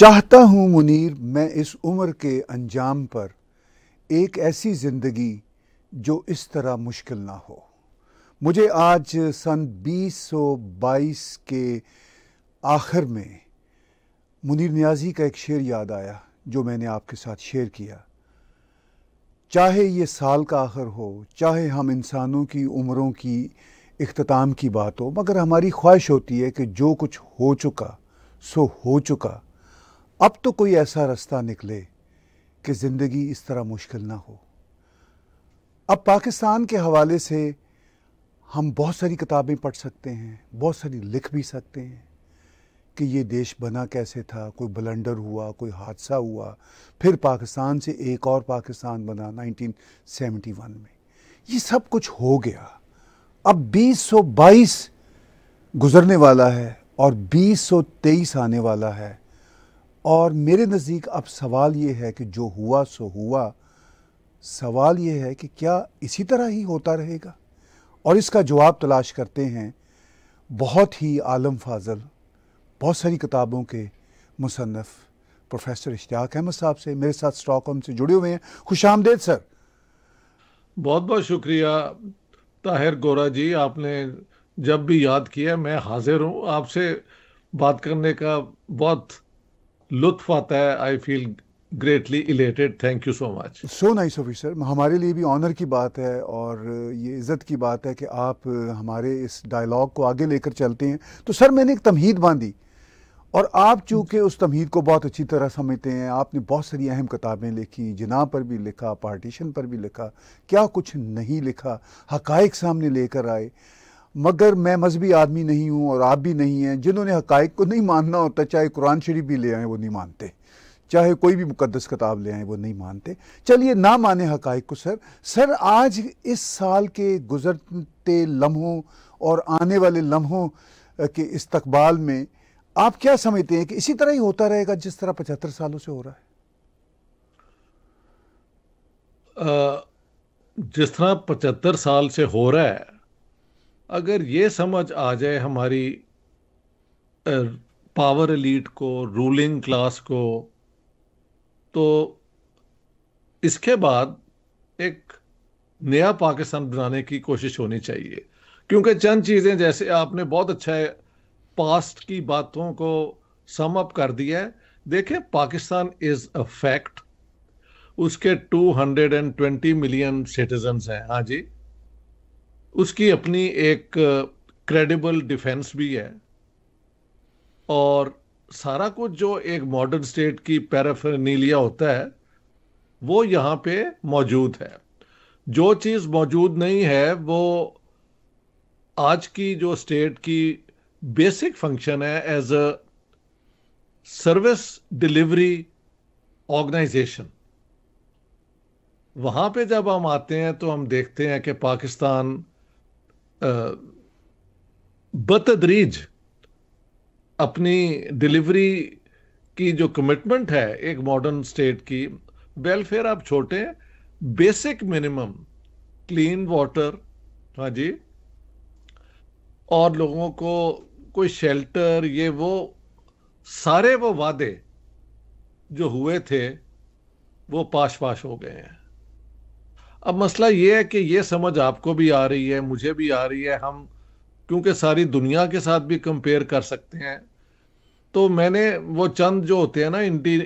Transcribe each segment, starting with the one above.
चाहता हूँ मुनीर मैं इस उम्र के अंजाम पर एक ऐसी ज़िंदगी जो इस तरह मुश्किल ना हो मुझे आज सन 2022 के आखिर में मुनीर न्याजी का एक शेर याद आया जो मैंने आपके साथ शेयर किया चाहे ये साल का आखिर हो चाहे हम इंसानों की उम्रों की इख्ताम की बात हो मगर हमारी ख्वाहिश होती है कि जो कुछ हो चुका सो हो चुका अब तो कोई ऐसा रास्ता निकले कि ज़िंदगी इस तरह मुश्किल ना हो अब पाकिस्तान के हवाले से हम बहुत सारी किताबें पढ़ सकते हैं बहुत सारी लिख भी सकते हैं कि ये देश बना कैसे था कोई बलंडर हुआ कोई हादसा हुआ फिर पाकिस्तान से एक और पाकिस्तान बना 1971 में ये सब कुछ हो गया अब 2022 गुजरने वाला है और 2023 आने वाला है और मेरे नज़दीक अब सवाल ये है कि जो हुआ सो हुआ सवाल ये है कि क्या इसी तरह ही होता रहेगा और इसका जवाब तलाश करते हैं बहुत ही आलम फाजल बहुत सारी किताबों के मुसनफ़ प्रोफेसर इश्तियाक अहमद साहब से मेरे साथ स्टॉकहोम से जुड़े हुए हैं खुश आमदेद सर बहुत बहुत शुक्रिया ताहिर गोरा जी आपने जब भी याद किया मैं हाजिर हूँ आपसे बात करने का बहुत लुत्फ आता है I feel greatly elated thank you so much so nice of sir हमारे लिए भी ऑनर की बात है और ये इज़्ज़त की बात है कि आप हमारे इस डायलॉग को आगे लेकर चलते हैं तो सर मैंने एक तमहीद बांधी और आप चूंकि उस तमहीद को बहुत अच्छी तरह समझते हैं आपने बहुत सारी अहम किताबें लिखी जिनाह पर भी लिखा पार्टीशन पर भी लिखा क्या कुछ नहीं लिखा हकाइक सामने लेकर आए मगर मैं मजहबी आदमी नहीं हूँ और आप भी नहीं हैं जिन्होंने हकाइक को नहीं मानना होता चाहे कुरान शरीफ भी ले आए वो नहीं मानते चाहे कोई भी मुकदस किताब ले आए वो नहीं मानते चलिए ना माने हकाइक को सर सर आज इस साल के गुजरते लम्हों और आने वाले लम्हों के इस्तबाल में आप क्या समझते हैं कि इसी तरह ही होता रहेगा जिस तरह पचहत्तर सालों से हो रहा है जिस तरह पचहत्तर साल से हो रहा है अगर ये समझ आ जाए हमारी पावर एलीट को रूलिंग क्लास को तो इसके बाद एक नया पाकिस्तान बनाने की कोशिश होनी चाहिए क्योंकि चंद चीज़ें जैसे आपने बहुत अच्छा है पास्ट की बातों को सम अप कर दिया है देखें पाकिस्तान इज़ अ फैक्ट उसके 220 मिलियन सिटीजन्स हैं हाँ जी उसकी अपनी एक क्रेडिबल uh, डिफेंस भी है और सारा कुछ जो एक मॉडर्न स्टेट की पैराफेनीलिया होता है वो यहाँ पे मौजूद है जो चीज़ मौजूद नहीं है वो आज की जो स्टेट की बेसिक फंक्शन है as a service delivery organisation वहाँ पे जब हम आते हैं तो हम देखते हैं कि पाकिस्तान बतदरीज अपनी डिलीवरी की जो कमिटमेंट है एक मॉडर्न स्टेट की वेलफेयर आप छोटे बेसिक मिनिमम क्लीन वाटर हाँ जी और लोगों को कोई शेल्टर ये वो सारे वो वादे जो हुए थे वो पाश पाश हो गए हैं अब मसला ये है कि ये समझ आपको भी आ रही है मुझे भी आ रही है हम क्योंकि सारी दुनिया के साथ भी कंपेयर कर सकते हैं तो मैंने वो चंद जो होते हैं ना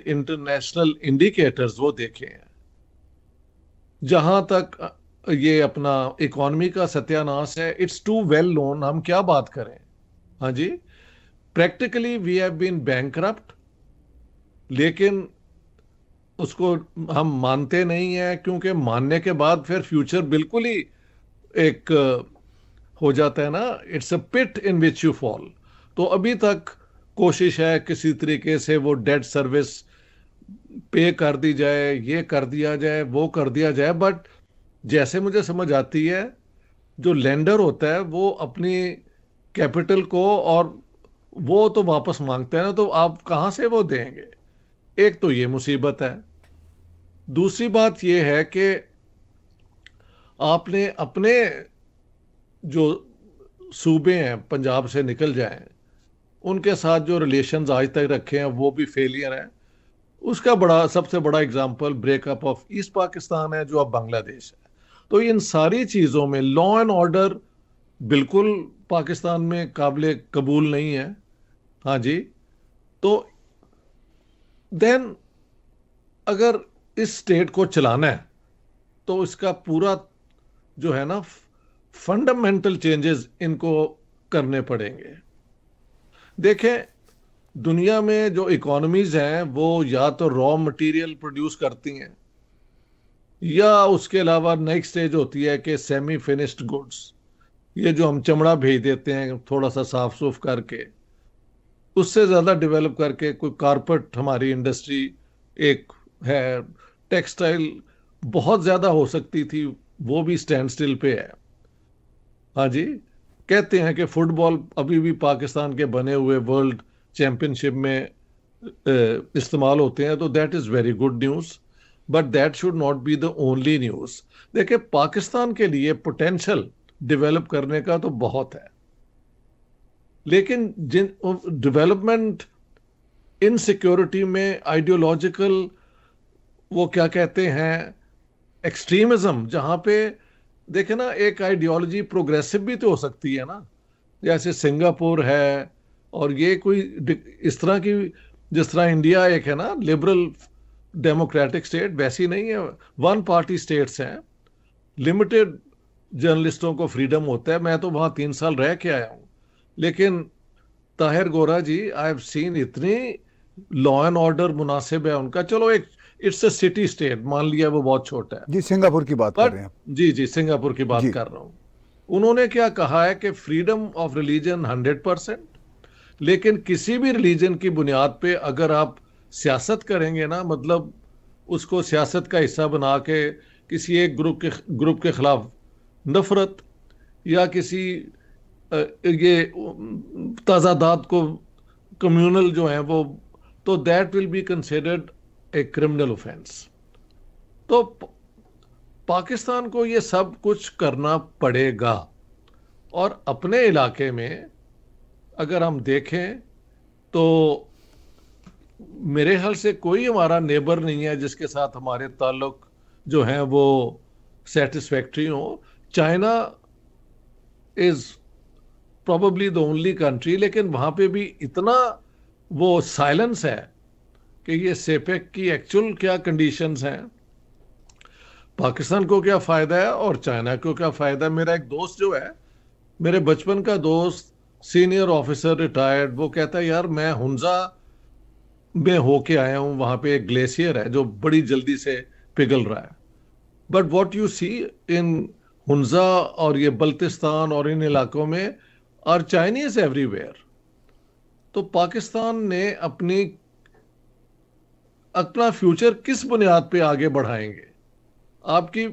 इंटरनेशनल इंडिकेटर्स वो देखे हैं जहां तक ये अपना इकोनॉमी का सत्यानाश है इट्स टू वेल नोन हम क्या बात करें हाँ जी practically we have been bank लेकिन उसको हम मानते नहीं है क्योंकि मानने के बाद फिर फ्यूचर बिल्कुल ही एक हो जाता है ना it's a pit in which you fall तो अभी तक कोशिश है किसी तरीके से वो डेट सर्विस पे कर दी जाए ये कर दिया जाए वो कर दिया जाए बट जैसे मुझे समझ आती है जो लैंडर होता है वो अपनी कैपिटल को और वो तो वापस मांगते हैं ना तो आप कहाँ से वो देंगे एक तो ये मुसीबत है दूसरी बात यह है कि आपने अपने जो सूबे हैं पंजाब से निकल जाए उनके साथ जो रिलेशंस आज तक रखे हैं वो भी फेलियर हैं उसका बड़ा सबसे बड़ा example breakup of East Pakistan है जो अब बांग्लादेश है तो इन सारी चीज़ों में लॉ एंड ऑर्डर बिल्कुल पाकिस्तान में काबिल कबूल नहीं है हाँ जी तो देन अगर इस स्टेट को चलाना है तो इसका पूरा जो है ना फंडामेंटल चेंजेस इनको करने पड़ेंगे देखें दुनिया में जो इकोनॉमीज हैं वो या तो रॉ मटेरियल प्रोड्यूस करती हैं या उसके अलावा नेक्स्ट स्टेज होती है कि सेमी फिनिश्ड गुड्स ये जो हम चमड़ा भेज देते हैं थोड़ा सा साफ सुफ करके उससे ज़्यादा डेवलप करके कोई कारपेट हमारी इंडस्ट्री एक है टेक्सटाइल बहुत ज़्यादा हो सकती थी वो भी स्टैंड स्टिल पे है हाँ जी कहते हैं कि फुटबॉल अभी भी पाकिस्तान के बने हुए वर्ल्ड चैम्पियनशिप में इस्तेमाल होते हैं तो that is very good news but that should not be the only news देखिए पाकिस्तान के लिए पोटेंशल डेवलप करने का तो बहुत है लेकिन जिन डेवलपमेंट सिक्योरिटी में आइडियोलॉजिकल वो क्या कहते हैं एक्सट्रीमिज्म जहाँ पे देखे ना एक आइडियोलॉजी प्रोग्रेसिव भी तो हो सकती है ना जैसे सिंगापुर है और ये कोई इस तरह की जिस तरह इंडिया एक है ना लिबरल डेमोक्रेटिक स्टेट वैसी नहीं है वन पार्टी स्टेट्स हैं लिमिटेड जर्नलिस्टों को फ्रीडम होता है मैं तो वहाँ तीन साल रह के आया हूँ लेकिन Tahir Gora ji I have seen इतनी लॉ एंड ऑर्डर मुनासिब है उनका चलो एक इट्स अ सिटी स्टेट मान लिया वो बहुत छोटा है जी सिंगापुर की बात कर रहे हैं जी जी सिंगापुर की बात कर रहा हूँ उन्होंने क्या कहा है कि freedom of religion hundred percent लेकिन किसी भी रिलीजन की बुनियाद पे अगर आप सियासत करेंगे ना मतलब उसको सियासत का हिस्सा बना के किसी एक ग्रुप के ग्रुप के खिलाफ नफरत या किसी ये ताजादात को कम्यूनल जो है वो तो that will be considered a criminal offence तो पाकिस्तान को ये सब कुछ करना पड़ेगा और अपने इलाके में अगर हम देखें तो मेरे ख्याल से कोई हमारा नेबर नहीं है जिसके साथ हमारे ताल्लुक जो हैं वो सेटिस्फैक्ट्री हो China is probably the only country लेकिन वहाँ पे भी इतना वो साइलेंस है कि ये सेपेक की एक्चुअल क्या कंडीशंस हैं पाकिस्तान को क्या फ़ायदा है और चाइना को क्या फ़ायदा है मेरा एक दोस्त जो है मेरे बचपन का दोस्त सीनियर ऑफिसर रिटायर्ड वो कहता है यार मैं हंजा में होके आया हूँ वहाँ पे एक ग्लेशियर है जो बड़ी जल्दी से पिघल रहा है but what you see in Hunza और ये बल्तिस्तान और इन इलाकों में और चाइनीज एवरीवेयर तो पाकिस्तान ने अपनी अपना फ्यूचर किस बुनियाद पे आगे बढ़ाएंगे आपकी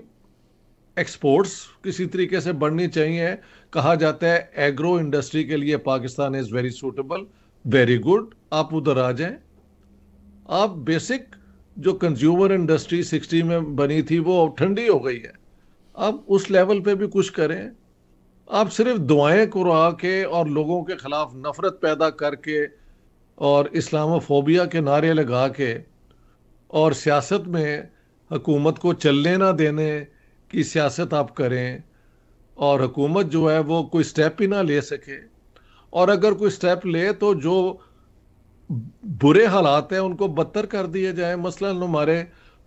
एक्सपोर्ट्स किसी तरीके से बढ़नी चाहिए कहा जाता है एग्रो इंडस्ट्री के लिए Pakistan is very suitable very good आप उधर आ जाएं आप बेसिक जो कंज्यूमर इंडस्ट्री सिक्सटी में बनी थी वो ठंडी हो गई है आप उस लेवल पे भी कुछ करें आप सिर्फ दुआएं कुरा के और लोगों के खिलाफ नफरत पैदा करके और इस्लामोफोबिया के नारे लगा के और सियासत में हकूमत को चलने ना देने की सियासत आप करें और हकूमत जो है वो कोई स्टेप ही ना ले सके और अगर कोई स्टेप ले तो जो बुरे हालात हैं उनको बदतर कर दिए जाए मसला हमारे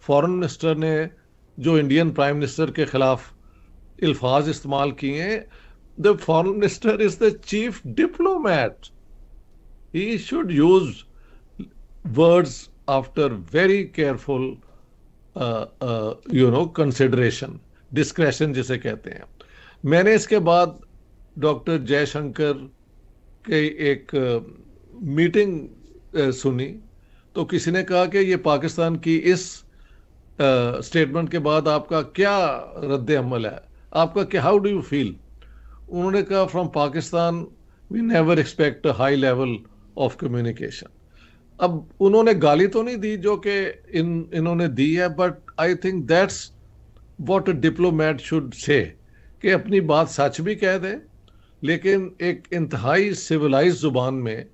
फॉरेन मिनिस्टर ने जो इंडियन प्राइम मिनिस्टर के ख़िलाफ़ अल्फाज इस्तेमाल किए हैं the foreign minister is the chief diplomat. He should use words after very careful, uh, uh, you know, consideration, discretion जिसे कहते हैं मैंने इसके बाद डॉक्टर जयशंकर के एक मीटिंग सुनी तो किसी ने कहा कि ये पाकिस्तान की इस स्टेटमेंट के बाद आपका क्या रद्द अमल है आपका क्या हाउ डू यू फील उन्होंने कहा from Pakistan we never expect a high level of communication अब उन्होंने गाली तो नहीं दी जो कि इन इन्होंने दी है but I think that's what a should say कि अपनी बात सच भी कह दे लेकिन एक इंतहाई सिविलाइज ज़ुबान में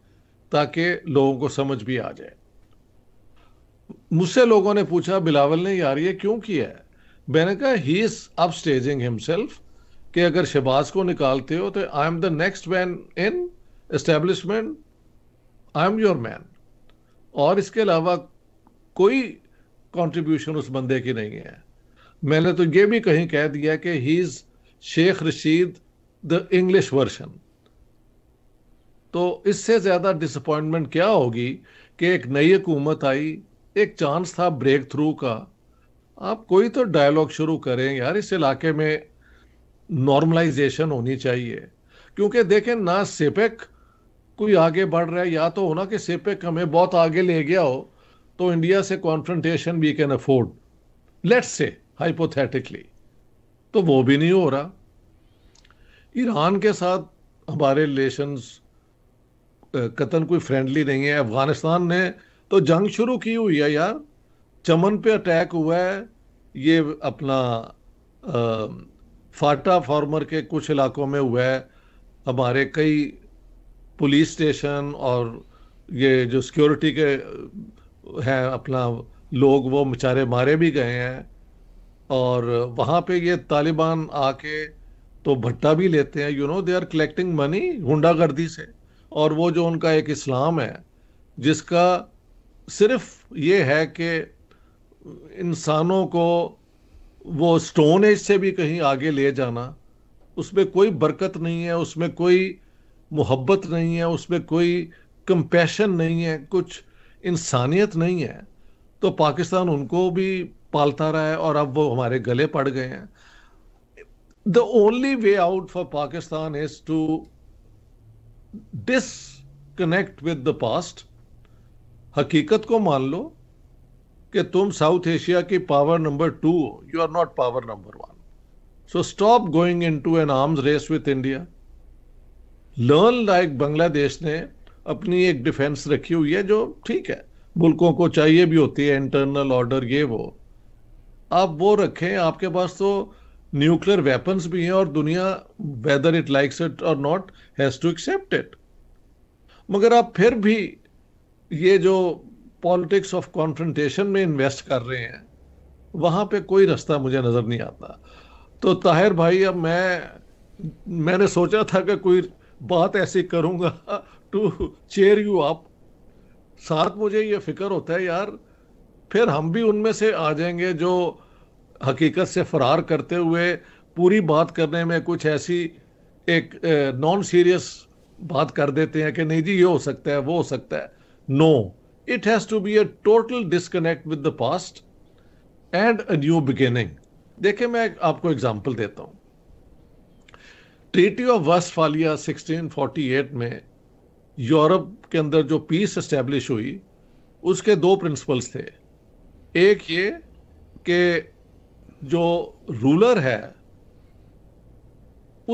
ताकि लोगों को समझ भी आ जाए मुझसे लोगों ने पूछा बिलावल ने यार ये क्यों किया है मैंने कहा he is up staging himself कि अगर शहबाज को निकालते हो तो I am the next man in establishment I am your man और इसके अलावा कोई कंट्रीब्यूशन उस बंदे की नहीं है मैंने तो ये भी कहीं कह दिया कि he is Sheikh Rashid the English version तो इससे ज़्यादा डिसअपॉइंटमेंट क्या होगी कि एक नई हुकूमत आई एक चांस था ब्रेक थ्रू का आप कोई तो डायलॉग शुरू करें यार इस इलाके में नॉर्मलाइजेशन होनी चाहिए क्योंकि देखें ना सेपेक कोई आगे बढ़ रहा है या तो होना कि सेपेक हमें बहुत आगे ले गया हो तो इंडिया से confrontation we can afford let's say hypothetically तो वो भी नहीं हो रहा ईरान के साथ हमारे रिलेशंस कतन कोई फ्रेंडली नहीं है अफगानिस्तान ने तो जंग शुरू की हुई है यार चमन पे अटैक हुआ है ये अपना फाटा फार्मर के कुछ इलाकों में हुआ है हमारे कई पुलिस स्टेशन और ये जो सिक्योरिटी के हैं अपना लोग वो बेचारे मारे भी गए हैं और वहाँ पे ये तालिबान आके तो भट्टा भी लेते हैं you know they are collecting money गुंडागर्दी से और वो जो उनका एक इस्लाम है जिसका सिर्फ ये है कि इंसानों को वो स्टोन एज से भी कहीं आगे ले जाना उसमें कोई बरकत नहीं है उसमें कोई मोहब्बत नहीं है उसमें कोई कंपैशन नहीं है कुछ इंसानियत नहीं है तो पाकिस्तान उनको भी पालता रहा है और अब वो हमारे गले पड़ गए हैं the only way out for Pakistan is to disconnect with the past हकीकत को मान लो कि तुम साउथ एशिया की पावर नंबर टू हो you are not power number one so stop going into an arms race with India learn like Bangladesh ने अपनी एक डिफेंस रखी हुई है जो ठीक है मुल्कों को चाहिए भी होती है इंटरनल ऑर्डर ये वो आप वो रखें आपके पास तो न्यूक्लियर वेपन्स भी हैं और दुनिया वेदर इट लाइक्स इट और not has to accept it मगर आप फिर भी ये जो पॉलिटिक्स ऑफ कॉन्फ्रेंटेशन में इन्वेस्ट कर रहे हैं वहाँ पे कोई रास्ता मुझे नज़र नहीं आता तो ताहिर भाई अब मैं मैंने सोचा था कि कोई बात ऐसी करूँगा टू चेयर यू आप साथ मुझे ये फिक्र होता है यार फिर हम भी उनमें से आ जाएंगे जो हकीकत से फरार करते हुए पूरी बात करने में कुछ ऐसी एक नॉन सीरियस बात कर देते हैं कि नहीं जी ये हो सकता है वो हो सकता है no no. it has to be a total disconnect with the past and a new beginning देखिए मैं आपको एग्जाम्पल देता हूँ ट्रीटी ऑफ वस्टफालिया 1648 में यूरोप के अंदर जो पीस इस्टेब्लिश हुई उसके दो प्रिंसिपल्स थे एक ये कि जो रूलर है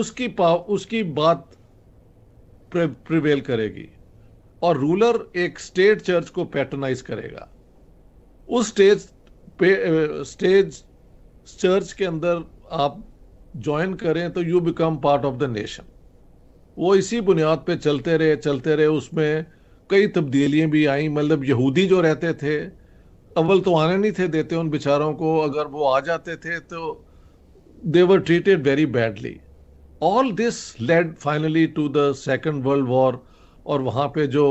उसकी पा उसकी बात प्रिवेल करेगी और रूलर एक स्टेट चर्च को पैटर्नाइज करेगा उस स्टेज पे स्टेज चर्च के अंदर आप ज्वाइन करें तो you become part of the nation वो इसी बुनियाद पे चलते रहे चलते रहे उसमें कई तब्दीलियाँ भी आई मतलब यहूदी जो रहते थे अव्वल तो आने नहीं थे देते उन बेचारों को अगर वो आ जाते थे तो they were treated very badly all this led finally to the second world war और वहाँ पे जो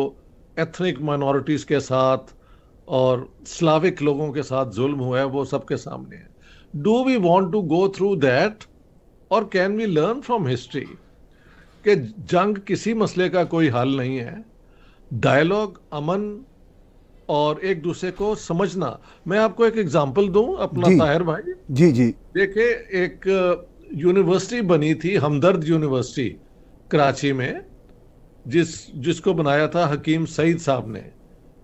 एथनिक माइनॉरिटीज़ के साथ और स्लाविक लोगों के साथ जुल्म हुआ है वो सबके सामने है do we want to go through that और can we learn from history कि जंग किसी मसले का कोई हल नहीं है डायलॉग अमन और एक दूसरे को समझना मैं आपको एक एग्जांपल दूं अपना ताहिर भाई जी जी देखिए एक यूनिवर्सिटी uh, बनी थी हमदर्द यूनिवर्सिटी कराची में जिस जिसको बनाया था हकीम सईद साहब ने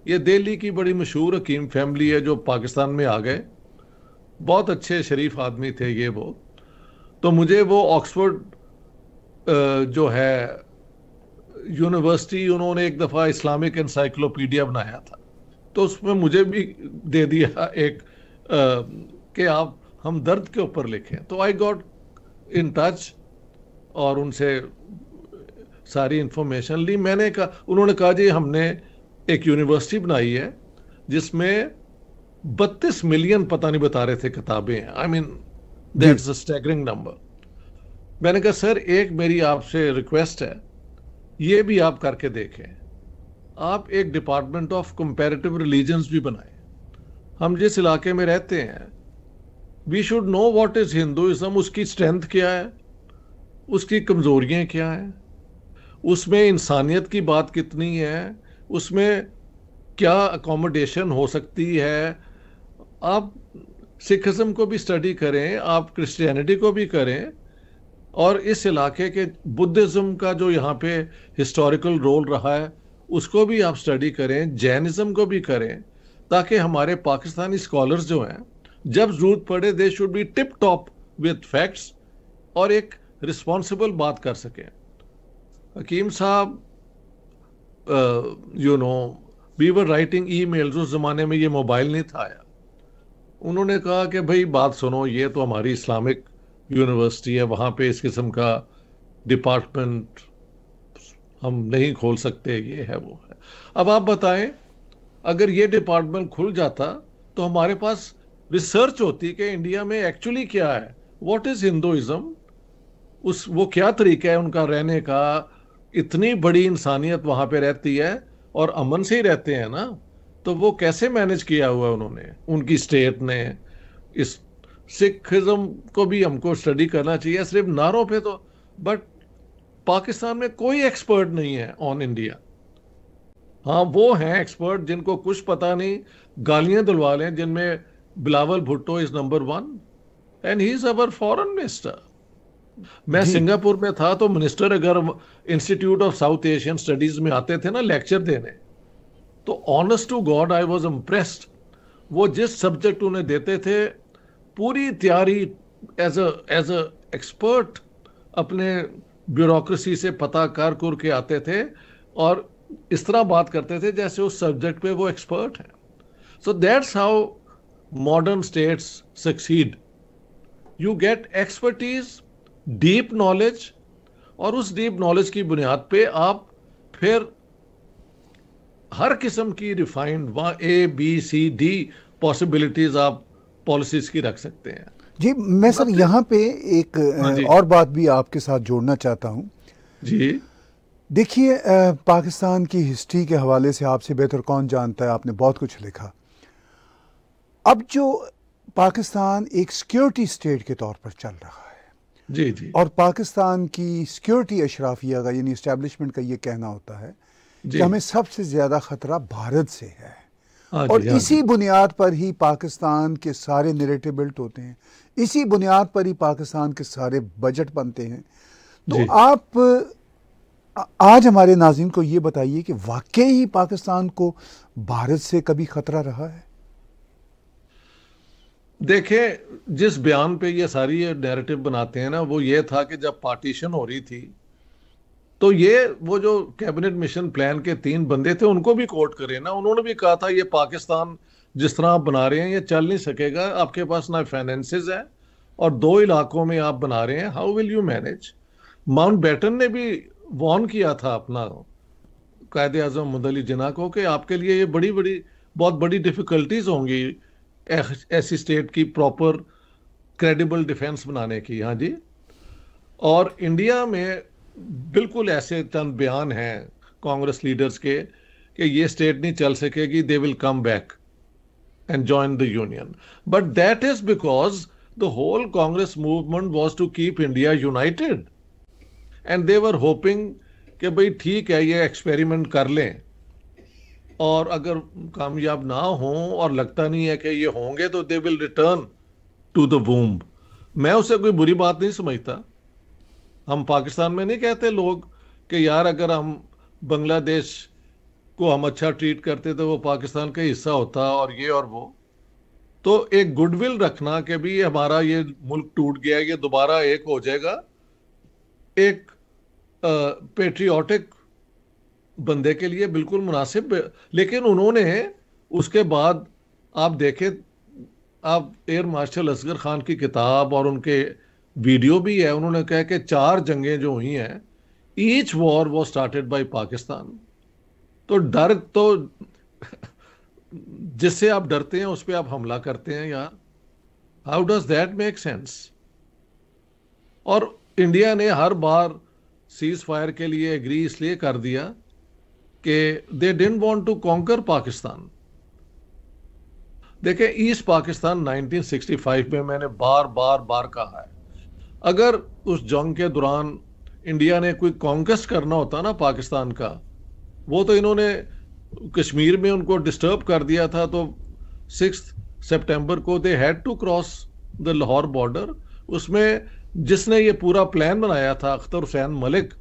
ये दिल्ली की बड़ी मशहूर हकीम फैमिली है जो पाकिस्तान में आ गए बहुत अच्छे शरीफ आदमी थे ये वो तो मुझे वो ऑक्सफोर्ड जो है यूनिवर्सिटी उन्होंने एक दफ़ा इस्लामिक इंसाइक्लोपीडिया बनाया था तो उसमें मुझे भी दे दिया एक कि आप हम दर्द के ऊपर लिखें तो आई गॉट इन टच और उनसे सारी इंफॉर्मेशन ली मैंने कहा उन्होंने कहा जी हमने एक यूनिवर्सिटी बनाई है जिसमें बत्तीस मिलियन पता नहीं बता रहे थे किताबें I mean that's a staggering number मैंने कहा सर एक मेरी आपसे रिक्वेस्ट है ये भी आप करके देखें आप एक डिपार्टमेंट ऑफ कंपेरेटिव रिलीजन्स भी बनाएं हम जिस इलाके में रहते हैं we should know what is Hinduism उसकी स्ट्रेंथ क्या है उसकी कमज़ोरियाँ क्या हैं उसमें इंसानियत की बात कितनी है उसमें क्या अकोमोडेशन हो सकती है आप सिखिज़म को भी स्टडी करें आप क्रिश्चियनिटी को भी करें और इस इलाके के बुद्धिज़्म का जो यहाँ पे हिस्टोरिकल रोल रहा है उसको भी आप स्टडी करें जैनिज़्म को भी करें ताकि हमारे पाकिस्तानी स्कॉलर्स जो हैं जब जरूरत पड़े they should be tip top with facts और एक रिस्पॉन्सिबल बात कर सकें Hakim sahab you know we were writing emails उस ज़माने में ये मोबाइल नहीं था आया उन्होंने कहा कि भाई बात सुनो ये तो हमारी इस्लामिक यूनिवर्सिटी है वहाँ पे इस किस्म का डिपार्टमेंट हम नहीं खोल सकते ये है वो है अब आप बताएं अगर ये डिपार्टमेंट खुल जाता तो हमारे पास रिसर्च होती कि इंडिया में एक्चुअली क्या है वॉट इज़ हिंदुज़म उस वो क्या तरीका है उनका रहने का इतनी बड़ी इंसानियत वहां पे रहती है और अमन से ही रहते हैं ना तो वो कैसे मैनेज किया हुआ उन्होंने उनकी स्टेट ने इस सिखिज्म को भी हमको स्टडी करना चाहिए सिर्फ नारों पे तो बट पाकिस्तान में कोई एक्सपर्ट नहीं है ऑन इंडिया हाँ वो हैं एक्सपर्ट जिनको कुछ पता नहीं गालियां दिलवा लें जिनमें Bilawal Bhutto is number one and he is our foreign minister मैं सिंगापुर में था तो मिनिस्टर अगर institute of South Asian studies में आते थे ना लेक्चर देने तो honest to God I was impressed वो जिस सब्जेक्ट उन्हें देते थे पूरी तैयारी as a as a expert अपने ब्यूरोक्रेसी से पता कर कर के आते थे और इस तरह बात करते थे जैसे उस सब्जेक्ट पे वो एक्सपर्ट है so that's how modern states succeed you get expertise deep knowledge और उस डीप नॉलेज की बुनियाद पे आप फिर हर किस्म की रिफाइंड व A B C D possibilities आप पॉलिसीज की रख सकते हैं जी मैं सर यहाँ पे एक हाँ और बात भी आपके साथ जोड़ना चाहता हूँ जी देखिए पाकिस्तान की हिस्ट्री के हवाले से आपसे बेहतर कौन जानता है आपने बहुत कुछ लिखा अब जो पाकिस्तान एक सिक्योरिटी स्टेट के तौर पर चल रहा है जी जी और पाकिस्तान की सिक्योरिटी अशराफिया का यानी इस्टेब्लिशमेंट का ये कहना होता है कि हमें सबसे ज़्यादा ख़तरा भारत से है हाँ और हाँ इसी बुनियाद पर ही पाकिस्तान के सारे नेरेटिव बिल्ट होते हैं इसी बुनियाद पर ही पाकिस्तान के सारे बजट बनते हैं तो आप आज हमारे नाजिन को ये बताइए कि वाकई ही पाकिस्तान को भारत से कभी ख़तरा रहा है देखे जिस बयान पे ये सारी ये नैरेटिव बनाते हैं ना वो ये था कि जब पार्टीशन हो रही थी तो ये वो जो कैबिनेट मिशन प्लान के तीन बंदे थे उनको भी कोर्ट करें ना उन्होंने भी कहा था ये पाकिस्तान जिस तरह आप बना रहे हैं ये चल नहीं सकेगा आपके पास ना फाइनेंसेस है और दो इलाकों में आप बना रहे हैं how will you manage Mountbatten ने भी वॉर्न किया था अपना कायद अजम मुदली जिना को कि आपके लिए ये बड़ी बड़ी बहुत बड़ी डिफिकल्टीज होंगी ऐसी स्टेट की प्रॉपर क्रेडिबल डिफेंस बनाने की हाँ जी और इंडिया में बिल्कुल ऐसे चंद बयान हैं कांग्रेस लीडर्स के कि ये स्टेट नहीं चल सकेगी they will come back and join the union but that is because the whole Congress movement was to keep India united and they were hoping कि भाई ठीक है ये एक्सपेरिमेंट कर लें और अगर कामयाब ना हो और लगता नहीं है कि ये होंगे तो they will return to the womb मैं उसे कोई बुरी बात नहीं समझता हम पाकिस्तान में नहीं कहते लोग कि यार अगर हम बांग्लादेश को हम अच्छा ट्रीट करते तो वो पाकिस्तान का हिस्सा होता और ये और वो तो एक गुडविल रखना कि भी हमारा ये मुल्क टूट गया ये दोबारा एक हो जाएगा एक पेट्रियाटिक बंदे के लिए बिल्कुल मुनासिब लेकिन उन्होंने उसके बाद आप देखें आप एयर मार्शल असगर खान की किताब और उनके वीडियो भी है उन्होंने कहा कि चार जंगें जो हुई हैं ईच वॉर वो स्टार्टेड बाय पाकिस्तान तो डर तो जिससे आप डरते हैं उस पर आप हमला करते हैं यार how does that make sense और इंडिया ने हर बार सीज फायर के लिए एग्री इसलिए कर दिया कि they don't want to conquer Pakistan देखे ईस्ट पाकिस्तान 1965 में मैंने बार बार बार कहा है अगर उस जंग के दौरान इंडिया ने कोई कॉन्कस्ट करना होता ना पाकिस्तान का वो तो इन्होंने कश्मीर में उनको डिस्टर्ब कर दिया था तो सिक्स सितंबर को they had to cross the Lahore border उसमें जिसने ये पूरा प्लान बनाया था अख्तर हुसैन मलिक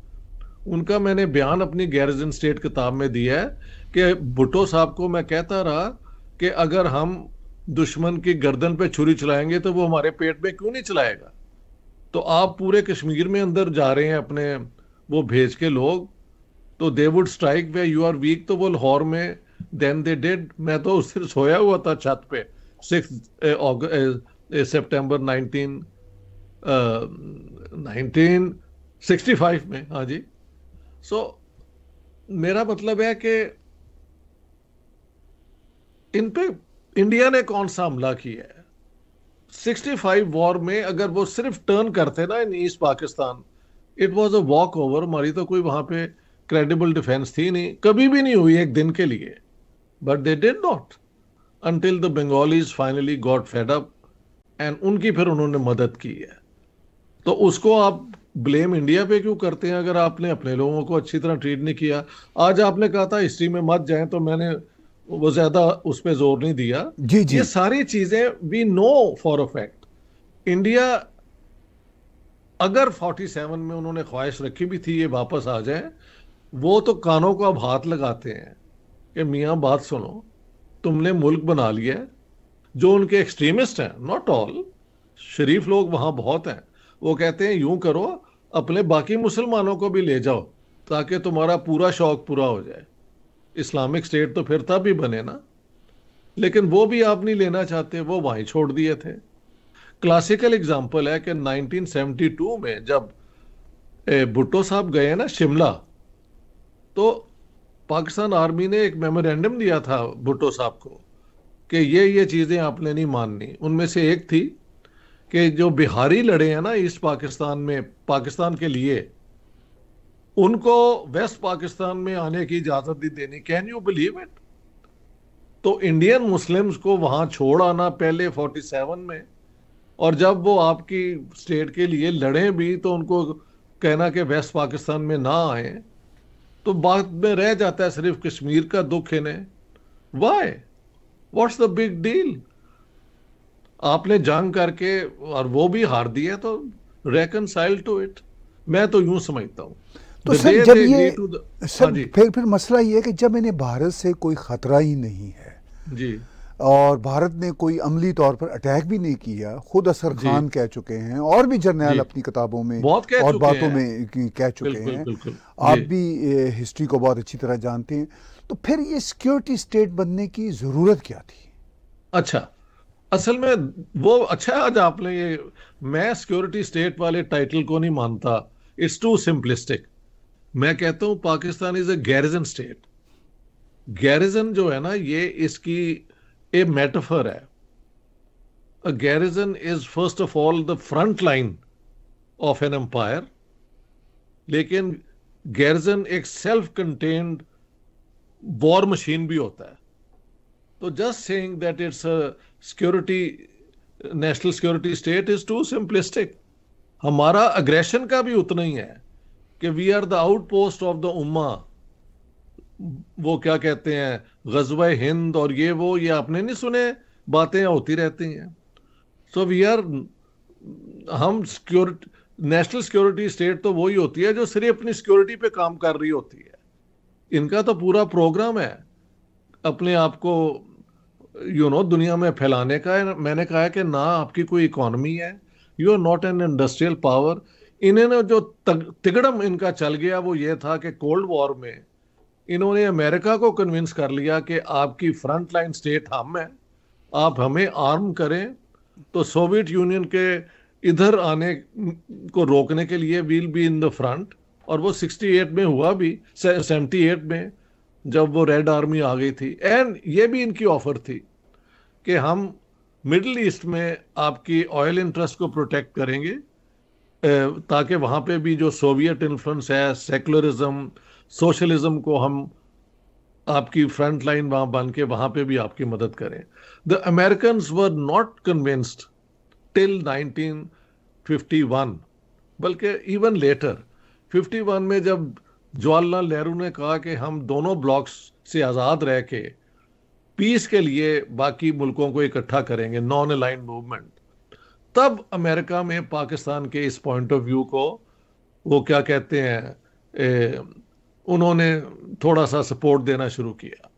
उनका मैंने बयान अपनी गैरजन स्टेट किताब में दिया है कि भुट्टो साहब को मैं कहता रहा कि अगर हम दुश्मन की गर्दन पे छुरी चलाएंगे तो वो हमारे पेट में क्यों नहीं चलाएगा तो आप पूरे कश्मीर में अंदर जा रहे हैं अपने वो भेज के लोग तो they would strike where you are weak तो वो लाहौर में देन दे डेड मैं तो उस दिन सोया हुआ था छत पे six September nineteen nineteen sixty five में हाँ जी सो so, मेरा मतलब है कि इन पे इंडिया ने कौन सा हमला किया है 65 वॉर में अगर वो सिर्फ टर्न करते ना in East Pakistan it was a walkover हमारी तो कोई वहां पे क्रेडिबल डिफेंस थी नहीं कभी भी नहीं हुई एक दिन के लिए but they did not until the Bengalis finally got fed up and उनकी फिर उन्होंने मदद की है तो उसको आप ब्लेम इंडिया पे क्यों करते हैं अगर आपने अपने लोगों को अच्छी तरह ट्रीट नहीं किया आज आपने कहा था हिस्ट्री में मत जाए तो मैंने वो ज्यादा उस पर जोर नहीं दिया जी जी ये सारी चीजें we know for a fact India अगर 47 में उन्होंने ख्वाहिश रखी भी थी ये वापस आ जाए वो तो कानों को अब हाथ लगाते हैं कि मियाँ बात सुनो तुमने मुल्क बना लिया जो उनके एक्सट्रीमिस्ट हैं नॉट ऑल शरीफ लोग वहाँ बहुत हैं वो कहते हैं यूं करो अपने बाकी मुसलमानों को भी ले जाओ ताकि तुम्हारा पूरा शौक पूरा हो जाए इस्लामिक स्टेट तो फिर तब भी बने ना लेकिन वो भी आप नहीं लेना चाहते वो वहीं छोड़ दिए थे क्लासिकल एग्जाम्पल है कि 1972 में जब भुट्टो साहब गए ना शिमला तो पाकिस्तान आर्मी ने एक मेमोरेंडम दिया था भुट्टो साहब को कि ये ये चीज़ें आपने नहीं माननी उनमें से एक थी कि जो बिहारी लड़े हैं ना ईस्ट पाकिस्तान में पाकिस्तान के लिए उनको वेस्ट पाकिस्तान में आने की इजाज़त दी देनी कैन यू बिलीव इट तो इंडियन मुस्लिम्स को वहां छोड़ आना पहले 47 में और जब वो आपकी स्टेट के लिए लड़े भी तो उनको कहना कि वेस्ट पाकिस्तान में ना आए तो बात में रह जाता है सिर्फ कश्मीर का दुख इन्हें why what's the big deal आपने जंग करके और वो भी हार दिया तो रेकनसाइल टू इट मैं तो यूं समझता हूँ तो सर जब ये सर हाँ फिर फिर मसला ये है कि जब इन्हें भारत से कोई ख़तरा ही नहीं है जी और भारत ने कोई अमली तौर पर अटैक भी नहीं किया खुद असर खान कह चुके हैं और भी जर्नैल अपनी किताबों में और बातों में कह चुके बिल्कुल, हैं बिल्कुल, आप भी हिस्ट्री को बहुत अच्छी तरह जानते हैं तो फिर ये सिक्योरिटी स्टेट बनने की ज़रूरत क्या थी अच्छा असल में वो अच्छा आज आपने ये मैं सिक्योरिटी स्टेट वाले टाइटल को नहीं मानता इट्स टू सिंपलिस्टिक मैं कहता हूं Pakistan is a garrison state garrison जो है ना ये इसकी ए मेटाफर है a garrison is first of all the front line of an empire लेकिन गैरजन एक सेल्फ कंटेन्ड वॉर मशीन भी होता है तो just saying that it's a security national security state is too simplistic हमारा aggression का भी उतना ही है कि we are the outpost of the उम्मा वो क्या कहते हैं गजब हिंद और ये वो ये आपने नहीं सुने बातें होती रहती हैं सो वी आर हम सिक्योरिटी नेशनल सिक्योरिटी स्टेट तो वही होती है जो सिर्फ अपनी सिक्योरिटी पे काम कर रही होती है इनका तो पूरा प्रोग्राम है अपने आप को यू नो दुनिया में फैलाने का है मैंने कहा है कि ना आपकी कोई इकोनॉमी है you are not an industrial power इन्होंने जो तिगड़म इनका चल गया वो ये था कि कोल्ड वॉर में इन्होंने अमेरिका को कन्विंस कर लिया कि आपकी फ्रंट लाइन स्टेट हम है आप हमें आर्म करें तो सोवियत यूनियन के इधर आने को रोकने के लिए will be in the front और वो 68 में हुआ भी 78 में जब वो रेड आर्मी आ गई थी एंड ये भी इनकी ऑफर थी कि हम मिडल ईस्ट में आपकी ऑयल इंटरेस्ट को प्रोटेक्ट करेंगे ताकि वहाँ पे भी जो सोवियत इन्फ्लुएंस है सेकुलरिज्म सोशलिज्म को हम आपकी फ्रंट लाइन वहाँ बन के वहाँ पे भी आपकी मदद करें the American were not convinced till 1951 बल्कि इवन लेटर 51 में जब जवाहरलाल नेहरू ने कहा कि हम दोनों ब्लॉक्स से आज़ाद रह के पीस के लिए बाकी मुल्कों को इकट्ठा करेंगे नॉन अलाइन मूवमेंट तब अमेरिका में पाकिस्तान के इस पॉइंट ऑफ व्यू को वो क्या कहते हैं ए, उन्होंने थोड़ा सा सपोर्ट देना शुरू किया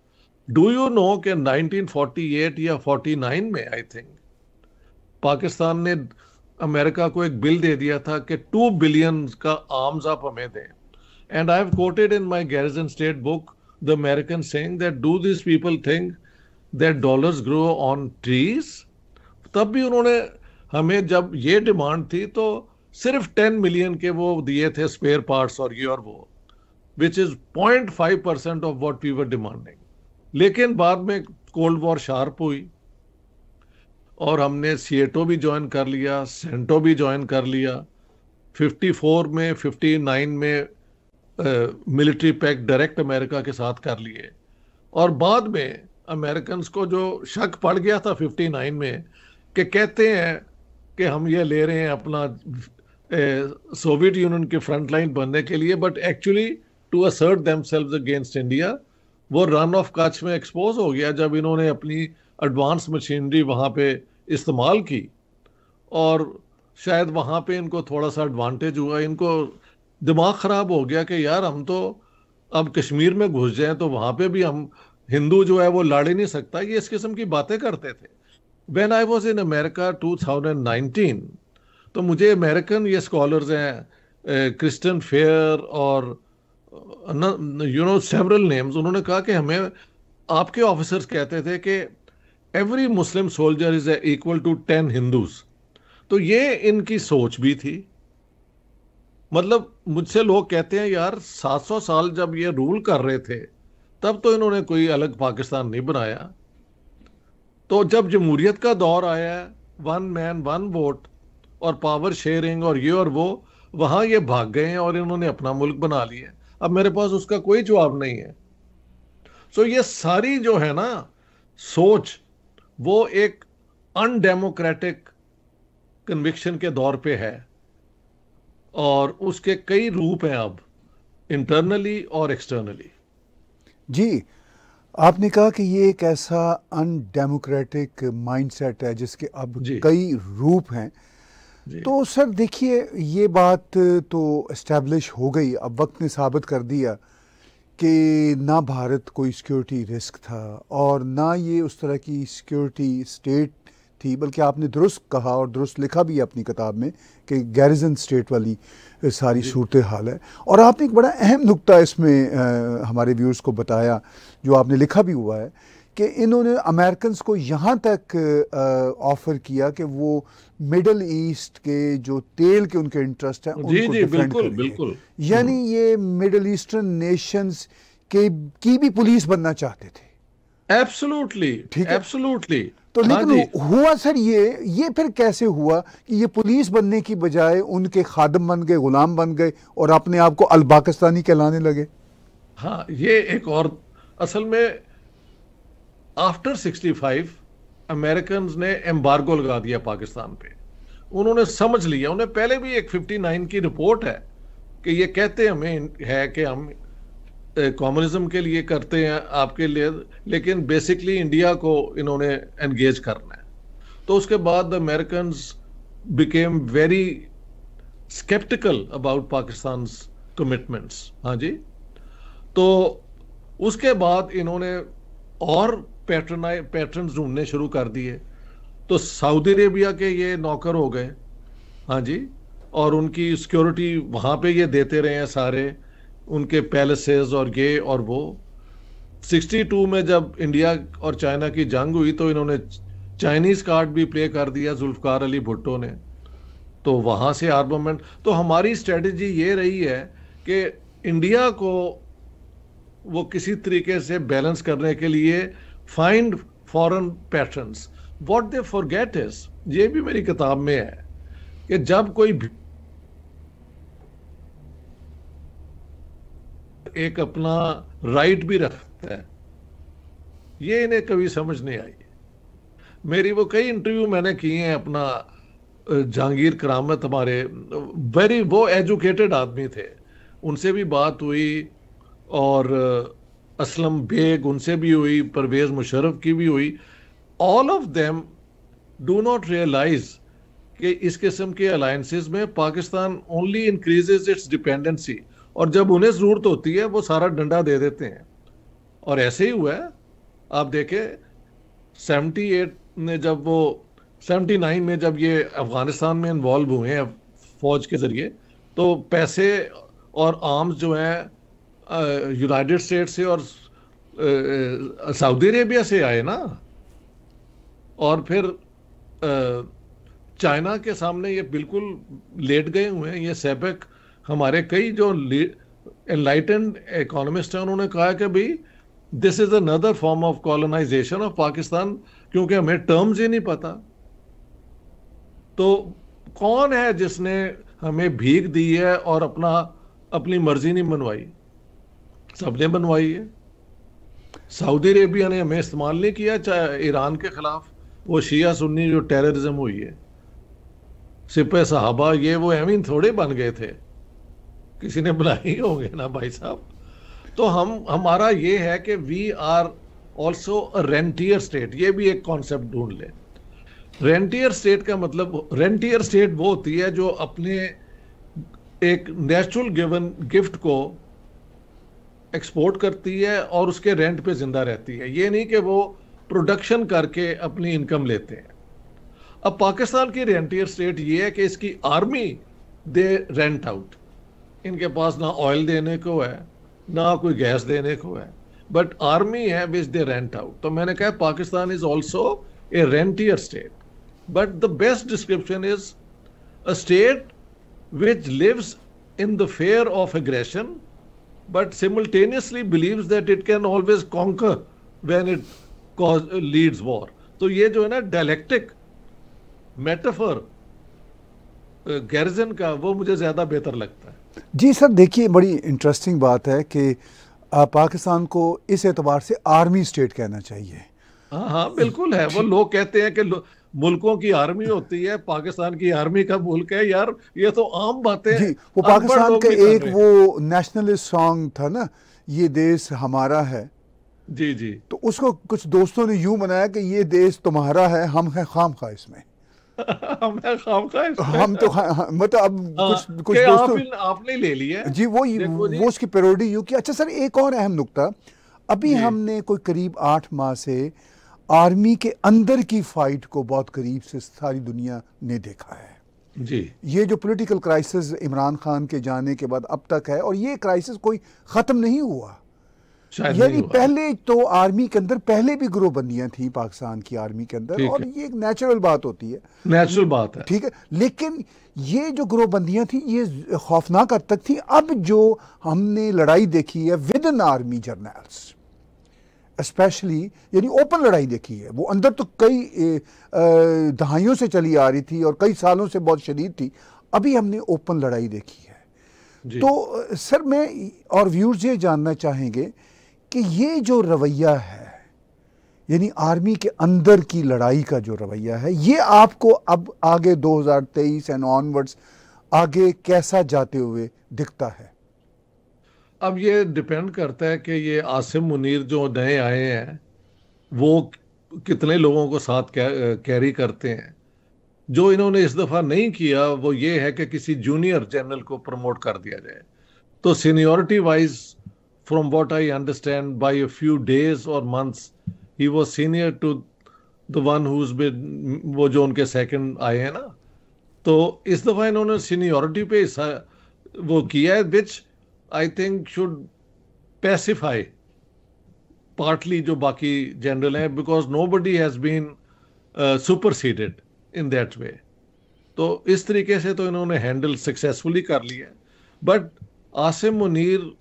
डू यू नो कि 1948 या 49 में आई थिंक पाकिस्तान ने अमेरिका को एक बिल दे दिया था कि टू बिलियन का आर्म्स आप हमें दें and I have quoted in my garrison state book the American saying that do this people think that dollars grow on trees तब भी उन्होंने हमें जब ये डिमांड थी तो सिर्फ टेन मिलियन के वो दिए थे स्पेयर पार्ट्स और ये और वो which is point five percent of what we were demanding लेकिन बाद में कोल्ड वॉर शार्प हुई और हमने सीएटो भी ज्वाइन कर लिया सेंटो भी ज्वाइन कर लिया 54 में 59 में मिलिट्री पैक डायरेक्ट अमेरिका के साथ कर लिए और बाद में अमेरिकन को जो शक पड़ गया था 59 में कि कहते हैं कि हम ये ले रहे हैं अपना सोवियत यूनियन के लाइन बनने के लिए but actually to assert them against India वो रन ऑफ कच्छ में एक्सपोज हो गया जब इन्होंने अपनी एडवांस मशीनरी वहाँ पे इस्तेमाल की और शायद वहाँ पे इनको थोड़ा सा एडवांटेज हुआ इनको दिमाग ख़राब हो गया कि यार हम तो अब कश्मीर में घुस जाएं तो वहाँ पे भी हम हिंदू जो है वो ही नहीं सकता ये इस किस्म की बातें करते थे when I was in America too तो मुझे अमेरिकन ये स्कॉलर्स हैं क्रिस्टन फेयर और यू नो सेवरल नेम्स उन्होंने कहा कि हमें आपके ऑफिसर्स कहते थे कि every Muslim soldier is equal to ten Hindus तो ये इनकी सोच भी थी मतलब मुझसे लोग कहते हैं यार 700 साल जब ये रूल कर रहे थे तब तो इन्होंने कोई अलग पाकिस्तान नहीं बनाया तो जब जमहूरियत का दौर आया वन मैन वन वोट और पावर शेयरिंग और ये और वो वहाँ ये भाग गए हैं और इन्होंने अपना मुल्क बना लिया अब मेरे पास उसका कोई जवाब नहीं है सो ये सारी जो है ना सोच वो एक अनडेमोक्रेटिक कन्विक्शन के दौर पे है और उसके कई रूप हैं अब इंटरनली और एक्सटर्नली जी आपने कहा कि ये एक ऐसा अनडेमोक्रेटिक माइंडसेट है जिसके अब कई रूप हैं तो सर देखिए ये बात तो इस्टेब्लिश हो गई अब वक्त ने साबित कर दिया कि ना भारत कोई सिक्योरिटी रिस्क था और ना ये उस तरह की सिक्योरिटी स्टेट थी बल्कि आपने दुरुस्त कहा और दुरुस्त लिखा भी है अपनी किताब में कि गैरिजन स्टेट वाली सारी सूरत हाल है और आपने एक बड़ा अहम नुकता इसमें आ, हमारे व्यूर्स को बताया जो आपने लिखा भी हुआ है कि इन्होंने अमेरिकन को यहाँ तक ऑफ़र किया कि वो मिडल ईस्ट के जो तेल के उनके इंटरेस्ट हैं उनको जी बिल्कुल बिल्कुल यानी ये मिडल ईस्टर्न नेशंस के की भी पुलिस बनना चाहते थे एब्सोल्युटली ठीक एब्सोल्युटली तो हाँ लेकिन हुआ सर ये ये फिर कैसे हुआ कि ये पुलिस बनने की बजाय उनके खादम बन गए गुलाम बन गए और अपने आप को अलबाकिस्तानी कहलाने लगे हाँ ये एक और असल में आफ्टर 65 अमेरिकन ने एम्बार्गो लगा दिया पाकिस्तान पे उन्होंने समझ लिया उन्हें पहले भी एक 59 की रिपोर्ट है कि ये कहते हमें है कि हम कम्युनिज्म के लिए करते हैं आपके लिए लेकिन बेसिकली इंडिया को इन्होंने एंगेज करना है तो उसके बाद the American became very sceptical about Pakistan commitments हाँ जी तो उसके बाद इन्होंने और पैटर्न पैटर्न ढूंढने शुरू कर दिए तो सऊदी अरेबिया के ये नौकर हो गए हाँ जी और उनकी सिक्योरिटी वहाँ पे ये देते रहे हैं सारे उनके पैलेसेस और ये और वो 62 में जब इंडिया और चाइना की जंग हुई तो इन्होंने चाइनीज कार्ड भी प्ले कर दिया जुल्फकार अली भुट्टो ने तो वहाँ से आर्मामेंट तो हमारी स्ट्रेटजी ये रही है कि इंडिया को वो किसी तरीके से बैलेंस करने के लिए find foreign patterns what they forget is ये भी मेरी किताब में है कि जब कोई एक अपना राइट भी रखता है ये इन्हें कभी समझ नहीं आई मेरी वो कई इंटरव्यू मैंने किए हैं अपना जहांगीर करामत हमारे वेरी वो एजुकेटेड आदमी थे उनसे भी बात हुई और असलम बेग उनसे भी हुई परवेज मुशरफ की भी हुई all of them do not realise कि इस किस्म के अलायंसेस में Pakistan only increases its dependency और जब उन्हें ज़रूरत होती है वो सारा डंडा दे देते हैं और ऐसे ही हुआ है आप देखें सेवेंटी एट में जब वो सेवेंटी नाइन में जब ये अफ़गानिस्तान में इन्वॉल्व हुए हैं फ़ौज के ज़रिए तो पैसे और आर्म्स जो हैं यूनाइटेड स्टेट से और सऊदी अरेबिया से आए ना और फिर चाइना के सामने ये बिल्कुल लेट गए हुए हैं ये सेबक हमारे कई जो एनलाइटेंड इकोनॉमिस्ट हैं उन्होंने कहा कि भाई this is another form of colonisation of Pakistan क्योंकि हमें टर्म्स ही नहीं पता तो कौन है जिसने हमें भीख दी है और अपना अपनी मर्जी नहीं बनवाई सबने बनवाई है सऊदी अरेबिया ने हमें इस्तेमाल नहीं किया चाहे ईरान के खिलाफ वो शिया सुन्नी जो टेररिज्म हुई है सिपह साहबा ये वो अमीन थोड़े बन गए थे किसी ने बनाए होंगे ना भाई साहब तो हम हमारा ये है कि we are also rentier state ये भी एक कॉन्सेप्ट ढूंढ लें रेंटियर स्टेट का मतलब रेंटियर स्टेट वो होती है जो अपने एक नेचुरल गिवन गिफ्ट को एक्सपोर्ट करती है और उसके रेंट पे जिंदा रहती है ये नहीं कि वो प्रोडक्शन करके अपनी इनकम लेते हैं अब पाकिस्तान की रेंटियर स्टेट ये है कि इसकी आर्मी दे रेंट आउट इनके पास ना ऑयल देने को है ना कोई गैस देने को है बट आर्मी है विच दे रेंट आउट तो मैंने कहा Pakistan is also a rentier state but the best description is a state which lives in the fear of aggression but simultaneously believe that it can always conquer when it leads war तो ये जो है ना dialectic metaphor गैरजन का वो मुझे ज़्यादा बेहतर लगता है जी सर देखिए बड़ी इंटरेस्टिंग बात है कि पाकिस्तान को इस एतबार से आर्मी स्टेट कहना चाहिए हाँ हाँ बिल्कुल है वो लोग कहते हैं कि मुल्कों की आर्मी होती है पाकिस्तान की आर्मी का मुल्क है यार ये तो आम बातें हैं वो पाकिस्तान का एक वो नेशनलिस्ट सॉन्ग था ना ये देश हमारा है जी जी तो उसको कुछ दोस्तों ने यूं बनाया कि ये देश तुम्हारा है हम हैं खाम खा इसमें मैं खाम हम तो हाँ, मतलब अब आ, हाँ, कुछ कुछ दोस्तों आप आपने ले लिया जी वो वो उसकी पेरोडी यू की अच्छा सर एक और अहम नुकता अभी हमने कोई करीब आठ माह से आर्मी के अंदर की फाइट को बहुत करीब से सारी दुनिया ने देखा है जी ये जो पॉलिटिकल क्राइसिस इमरान खान के जाने के बाद अब तक है और ये क्राइसिस कोई ख़त्म नहीं हुआ यानी पहले तो आर्मी के अंदर पहले भी ग्रोह बंदियां थी पाकिस्तान की आर्मी के अंदर और ये एक नेचुरल बात होती है नेचुरल बात है ठीक है लेकिन ये जो ग्रोह बंदियां थी ये खौफनाक हद तक थी अब जो हमने लड़ाई देखी है within army generals specially यानी ओपन लड़ाई देखी है वो अंदर तो कई दहाइयों से चली आ रही थी और कई सालों से बहुत शदीद थी अभी हमने ओपन लड़ाई देखी है तो सर मैं और व्यूर्स ये जानना चाहेंगे कि ये जो रवैया है यानी आर्मी के अंदर की लड़ाई का जो रवैया है ये आपको अब आगे 2023 एंड ऑनवर्ड्स आगे कैसा जाते हुए दिखता है अब ये डिपेंड करता है कि ये आसिम मुनीर जो नए आए हैं वो कितने लोगों को साथ कैरी करते हैं जो इन्होंने इस दफ़ा नहीं किया वो ये है कि किसी जूनियर जनरल को प्रमोट कर दिया जाए तो seniority wise from what I understand, by a few days or months, he was senior to the one who's been वो जो उनके second आए हैं ना तो इस दफा इन्होंने seniority पे इस वो किया है which I think should pacify partly जो बाकी general हैं because nobody has been uh, superseded in that way तो इस तरीके से तो इन्होंने handle successfully कर लिया but आसिम मुनीर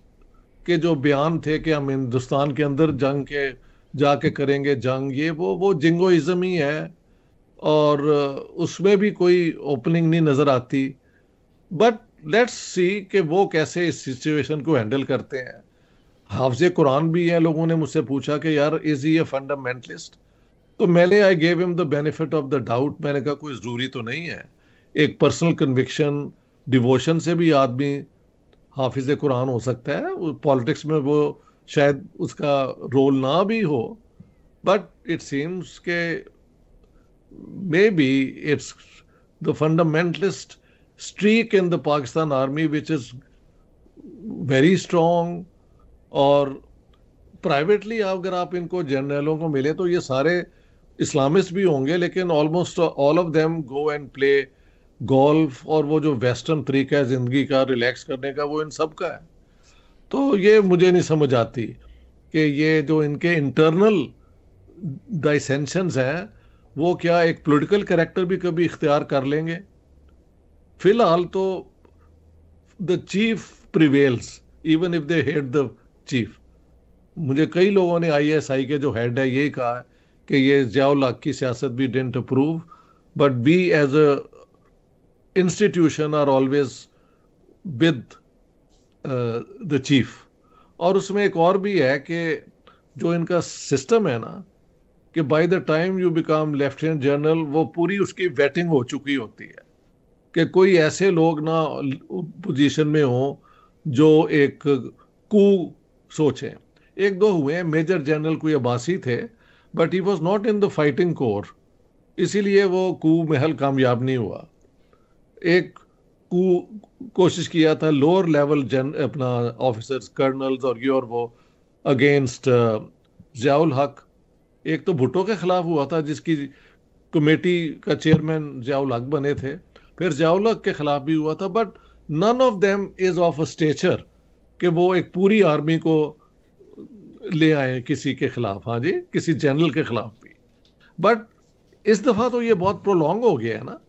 के जो बयान थे कि हम हिंदुस्तान के अंदर जंग के जाके करेंगे जंग ये वो वो जिंगोइज्म ही है और उसमें भी कोई ओपनिंग नहीं नज़र आती बट लेट्स सी कि वो कैसे इस सिचुएशन को हैंडल करते हैं हाफजे कुरान भी हैं लोगों ने मुझसे पूछा कि यार इज़ ही ए फंडामेंटलिस्ट तो मैंने I gave him the benefit of the doubt मैंने कहा कोई ज़रूरी तो नहीं है एक पर्सनल कन्विक्शन डिवोशन से भी आदमी हाफिज कुरान हो सकता है पॉलिटिक्स में वो शायद उसका रोल ना भी हो बट इट सीम्स के may be it's the fundamentalist streak in the Pakistan army which is very strong और प्राइवेटली अगर आप इनको जनरलों को मिले तो ये सारे इस्लामिस्ट भी होंगे लेकिन almost all of them go and play golf और वो जो वेस्टर्न तरीका है ज़िंदगी का रिलैक्स करने का वो इन सब का है तो ये मुझे नहीं समझ आती कि ये जो इनके इंटरनल डाइसेंशंस हैं वो क्या एक पॉलिटिकल करेक्टर भी कभी इख्तियार कर लेंगे फिलहाल तो the chief prevails even if they hate the chief मुझे कई लोगों ने आईएसआई के जो हेड है यही कहा है कि ये जयाउल की सियासत भी didn't approve but we as a institution are always with the chief और उसमें एक और भी है कि जो इनका सिस्टम है ना कि by the time you become lieutenant general वो पूरी उसकी वेटिंग हो चुकी होती है कि कोई ऐसे लोग ना पोजीशन में हो जो एक कू सोचें एक दो हुए हैं मेजर जनरल कोई अबासी थे but he was not in the fighting corps इसीलिए वो कू महल कामयाब नहीं हुआ एक कोशिश किया था लोअर लेवल जन अपना ऑफिसर्स कर्नल्स और ये और वो अगेंस्ट जियाउल हक एक तो भुट्टो के खिलाफ हुआ था जिसकी कमेटी का चेयरमैन जियाउल हक बने थे फिर जियाउल हक के खिलाफ भी हुआ था but none of them is of a stature कि वो एक पूरी आर्मी को ले आए किसी के खिलाफ हाँ जी किसी जनरल के खिलाफ भी बट इस दफ़ा तो ये बहुत प्रोलॉन्ग हो गया है ना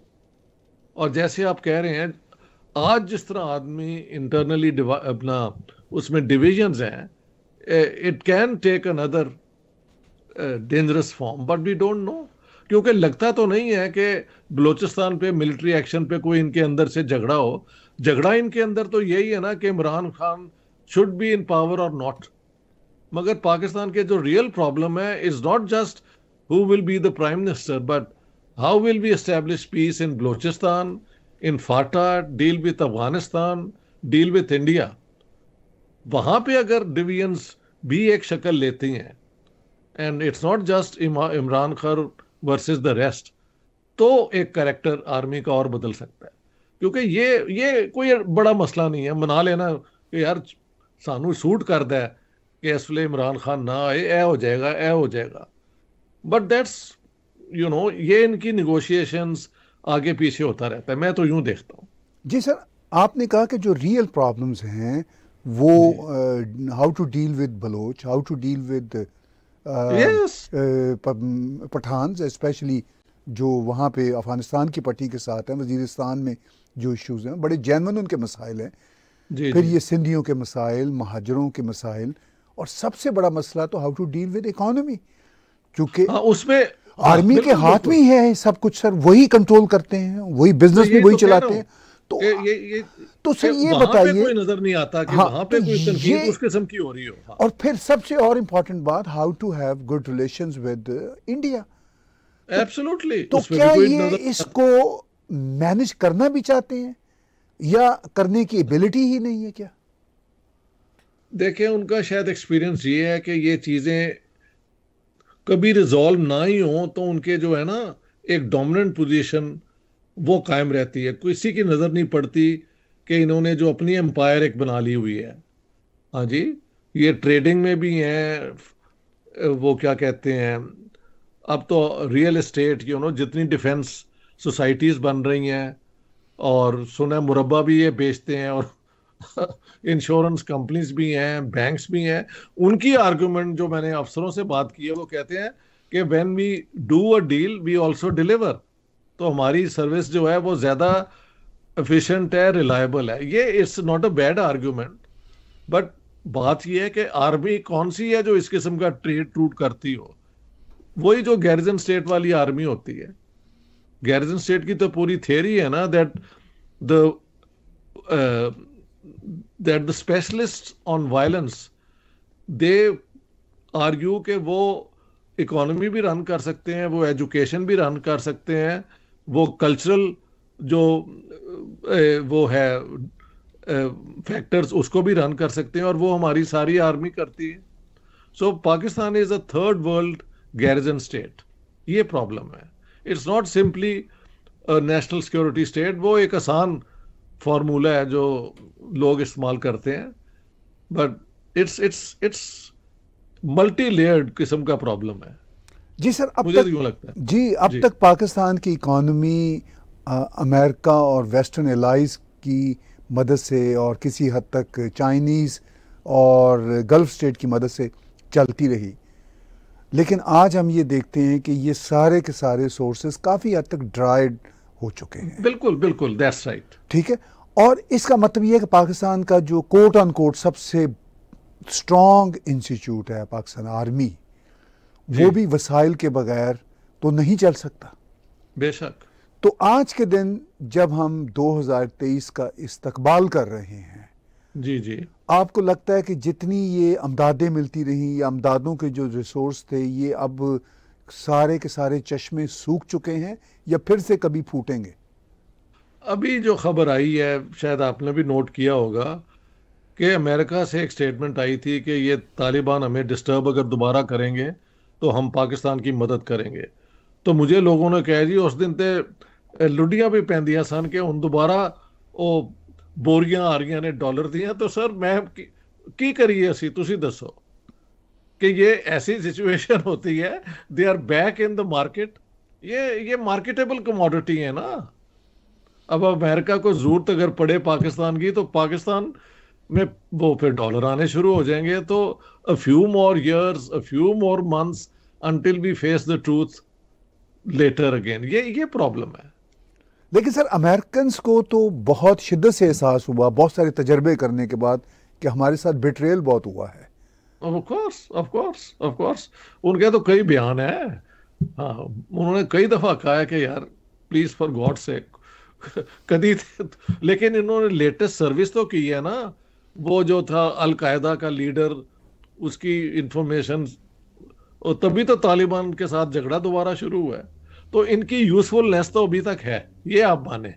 और जैसे आप कह रहे हैं आज जिस तरह आदमी इंटरनली अपना उसमें डिविजन्स हैं it can take another dangerous form but we don't know क्योंकि लगता तो नहीं है कि बलोचिस्तान पे मिलिट्री एक्शन पे कोई इनके अंदर से झगड़ा हो झगड़ा इनके अंदर तो यही है ना कि Imran Khan should be in power और नॉट मगर पाकिस्तान के जो रियल प्रॉब्लम है is not just who will be the prime minister but How will we establish peace in Balochistan, in Fata, deal with Afghanistan, deal with India? वहाँ पे अगर divisions भी एक शक्ल लेती हैं and it's not just Imran Khan versus the rest तो एक करेक्टर आर्मी का और बदल सकता है क्योंकि ये ये कोई बड़ा मसला नहीं है मना लेना कि यार सानू सूट कर दे कि इस वे इमरान खान ना आए ऐ हो जाएगा ऐ हो जाएगा बट दैट्स यू नो ये इनकी निगोशिएशंस आगे पीछे होता रहता है मैं तो यूं देखता हूँ जी सर आपने कहा कि जो रियल प्रॉब्लम्स हैं वो how to deal with Baloch how to deal with Pathan specially जो वहाँ पे अफगानिस्तान की पट्टी के साथ हैं वजीरस्तान में जो इश्यूज़ हैं बड़े जैनवन उनके मसाइल हैं फिर ये सिंधियों के मसाइल महाजरों के मसाइल और सबसे बड़ा मसला तो how to deal with economy क्योंकि हाँ, उसमें हाँ, आर्मी के हाथ में ही है सब कुछ सर वही कंट्रोल करते हैं वही बिजनेस तो भी वही तो चलाते हैं तो तो सर ये बताइए नजर नहीं आता कि हाँ, वहां पे तो कोई तनकीद उस किस्म की हो रही हो हाँ। और फिर सबसे और इम्पोर्टेंट बात how to have good relations with India absolutely तो, तो क्या ये इसको मैनेज करना भी चाहते हैं या करने की एबिलिटी ही नहीं है क्या देखें उनका शायद एक्सपीरियंस ये है कि ये चीज़ें कभी रिजॉल्व ना ही हो तो उनके जो है ना एक डोमिनेंट पोजीशन वो कायम रहती है किसी की नज़र नहीं पड़ती कि इन्होंने जो अपनी एम्पायर एक बना ली हुई है हाँ जी ये ट्रेडिंग में भी हैं वो क्या कहते हैं अब तो रियल इस्टेट यू नो जितनी डिफेंस सोसाइटीज़ बन रही हैं और सुना मुरबा भी ये बेचते हैं और इंश्योरेंस कंपनीज भी हैं बैंक्स भी हैं उनकी आर्गुमेंट जो मैंने अफसरों से बात की है वो कहते हैं कि when we do a deal we also deliver तो हमारी सर्विस जो है वो ज़्यादा एफिशिएंट है रिलायबल है ये it's not a bad argument but बात यह है कि आर्मी कौन सी है जो इस किस्म का ट्रेड ट्रूट करती हो वही जो गैरिजन स्टेट वाली आर्मी होती है गैरिजन स्टेट की तो पूरी थेरी है ना that the that the specialists on violence they argue कि वो इकोनॉमी भी रन कर सकते हैं वो एजुकेशन भी रन कर सकते हैं वो कल्चरल जो वो है फैक्टर्स उसको भी रन कर सकते हैं और वो हमारी सारी आर्मी करती है so Pakistan is a third world garrison state ये प्रॉब्लम है it's not simply national security state वो एक आसान फार्मूला है जो लोग इस्तेमाल करते हैं but it's it's it's multi layered किस्म का प्रॉब्लम है जी सर अब मुझे तो तक, लगता है जी अब जी. तक पाकिस्तान की इकॉनमी अमेरिका और वेस्टर्न एलाइज की मदद से और किसी हद तक चाइनीज़ और गल्फ स्टेट की मदद से चलती रही लेकिन आज हम ये देखते हैं कि ये सारे के सारे सोर्सेस काफ़ी हद तक ड्राइड हो चुके हैं बिल्कुल बिल्कुल दैट्स राइट ठीक है और इसका मतलब यह है कि पाकिस्तान का जो कोर्ट ऑन कोर्ट सबसे स्ट्रॉन्ग इंस्टीट्यूट है पाकिस्तान आर्मी वो भी वसाइल के बगैर तो नहीं चल सकता बेशक तो आज के दिन जब हम 2023 का इस्तकबाल कर रहे हैं जी जी आपको लगता है कि जितनी ये अमदादें मिलती रही या अमदादों के जो रिसोर्स थे ये अब सारे के सारे चश्मे सूख चुके हैं या फिर से कभी फूटेंगे अभी जो खबर आई है शायद आपने भी नोट किया होगा कि अमेरिका से एक स्टेटमेंट आई थी कि ये तालिबान हमें डिस्टर्ब अगर दोबारा करेंगे तो हम पाकिस्तान की मदद करेंगे तो मुझे लोगों ने कह जी उस दिन तो लुडियाँ भी पैंदियां सन कि हम दोबारा ਉਹ आ रही ने डॉलर ਡਾਲਰ तो सर मैं की, की करिए असी तुम दसो कि ये ऐसी सिचुएशन होती है they are back in the market ये ये मार्केटेबल कमोडिटी है ना अब अमेरिका को जरूरत अगर पड़े पाकिस्तान की तो पाकिस्तान में वो फिर डॉलर आने शुरू हो जाएंगे तो a few more years a few more months until we face the truth later again ये ये प्रॉब्लम है देखिए सर अमेरिकन को तो बहुत शिद्दत से एहसास हुआ बहुत सारे तजर्बे करने के बाद कि हमारे साथ बिट्रेल बहुत हुआ है ऑफ ऑफकोर्स ऑफकोर्स उनके तो कई बयान है हाँ उन्होंने कई दफा कहा है कि यार प्लीज फॉर गॉड से कदी लेकिन इन्होंने लेटेस्ट सर्विस तो की है ना वो जो था अलकायदा का लीडर उसकी इंफॉर्मेशन और तभी तो तालिबान के साथ झगड़ा दोबारा शुरू हुआ है तो इनकी यूजफुलनेस तो अभी तक है ये आप माने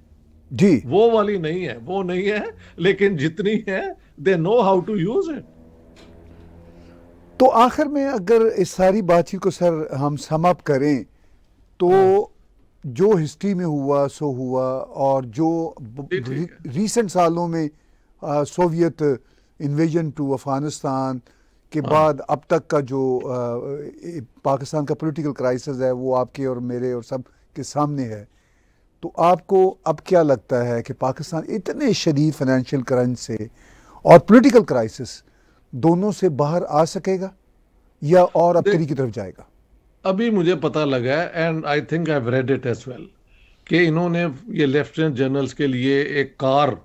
जी वो वाली नहीं है वो नहीं है लेकिन जितनी है they know how to use it तो आखिर में अगर इस सारी बातचीत को सर हम समअप करें तो जो हिस्ट्री में हुआ सो हुआ और जो री, रीसेंट सालों में आ, सोवियत इन्वेजन टू अफ़गानिस्तान के हाँ। बाद अब तक का जो आ, पाकिस्तान का पॉलिटिकल क्राइसिस है वो आपके और मेरे और सब के सामने है तो आपको अब क्या लगता है कि पाकिस्तान इतने शदीद फाइनेंशियल करंट से और पॉलिटिकल क्राइसिस दोनों से बाहर आ सकेगा या और अबतरी की तरफ जाएगा अभी मुझे पता लगा है and I think I read it as well कि इन्होंने ये लेफ्टिनेंट जनरल्स के लिए एक कार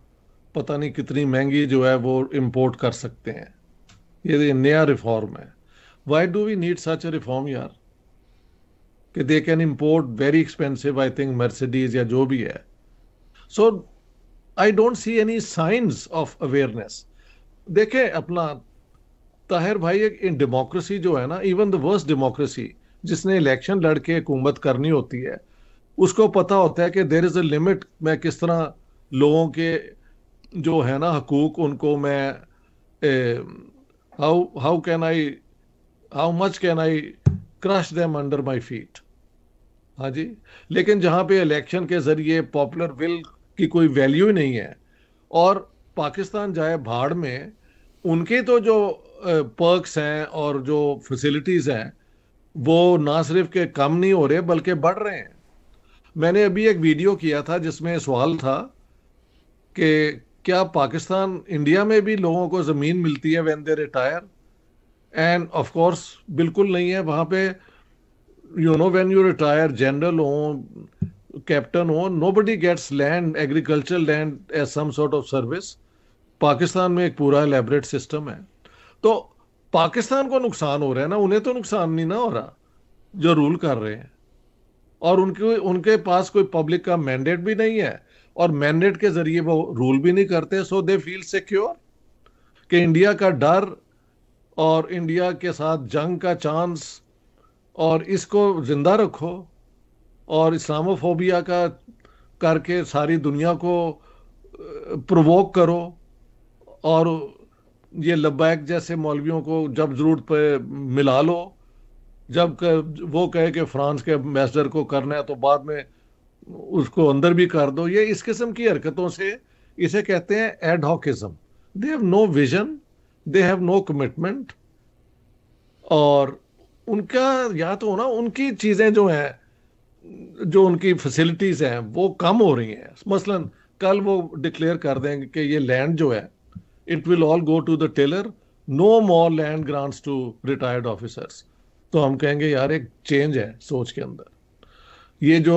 पता नहीं कितनी महंगी जो है वो इम्पोर्ट कर सकते हैं ये तो नया रिफॉर्म है why do we need such a reform यार कि they can import very expensive I think Mercedes या जो भी है so I don't see any science of awareness देखें अपना ताहिर भाई एक इन डेमोक्रेसी जो है ना इवन द वर्स्ट डेमोक्रेसी जिसने इलेक्शन लड़ के हुकूमत करनी होती है उसको पता होता है कि देर इज़ अ लिमिट मैं किस तरह लोगों के जो है ना हकूक उनको मैं how how can I how much can I crush them under my feet हाँ जी लेकिन जहाँ पे इलेक्शन के ज़रिए पॉपुलर विल की कोई वैल्यू ही नहीं है और पाकिस्तान जाए भाड़ में उनके तो जो पर्क्स हैं और जो फैसिलिटीज हैं वो ना सिर्फ के कम नहीं हो रहे बल्कि बढ़ रहे हैं मैंने अभी एक वीडियो किया था जिसमें सवाल था कि क्या पाकिस्तान इंडिया में भी लोगों को ज़मीन मिलती है when they retire and of course बिल्कुल नहीं है वहाँ पे you know when you retire general हो कैप्टन हो nobody gets land agriculture land as some sort of service Pakistan में एक पूरा एलेबरेट सिस्टम है तो पाकिस्तान को नुकसान हो रहा है ना उन्हें तो नुकसान नहीं ना हो रहा जो रूल कर रहे हैं और उनके उनके पास कोई पब्लिक का मैंडेट भी नहीं है और मैंडेट के जरिए वो रूल भी नहीं करते सो दे फील सिक्योर कि इंडिया का डर और इंडिया के साथ जंग का चांस और इसको जिंदा रखो और इस्लामोफोबिया का करके सारी दुनिया को प्रवोक करो और ये लब्बैक जैसे मौलवियों को जब ज़रूरत पे मिला लो जब कह, वो कहे कि फ्रांस के एम्बेसडर को करना है तो बाद में उसको अंदर भी कर दो ये इस किस्म की हरकतों से इसे कहते हैं adhocism they have no vision they have no commitment और उनका या तो ना उनकी चीज़ें जो हैं जो उनकी फैसिलिटीज़ हैं वो कम हो रही हैं मसलन कल वो डिक्लेयर कर देंगे कि ये लैंड जो है it will all go to the tiller no more land grants to retired officers तो हम कहेंगे यार एक चेंज है सोच के अंदर ये जो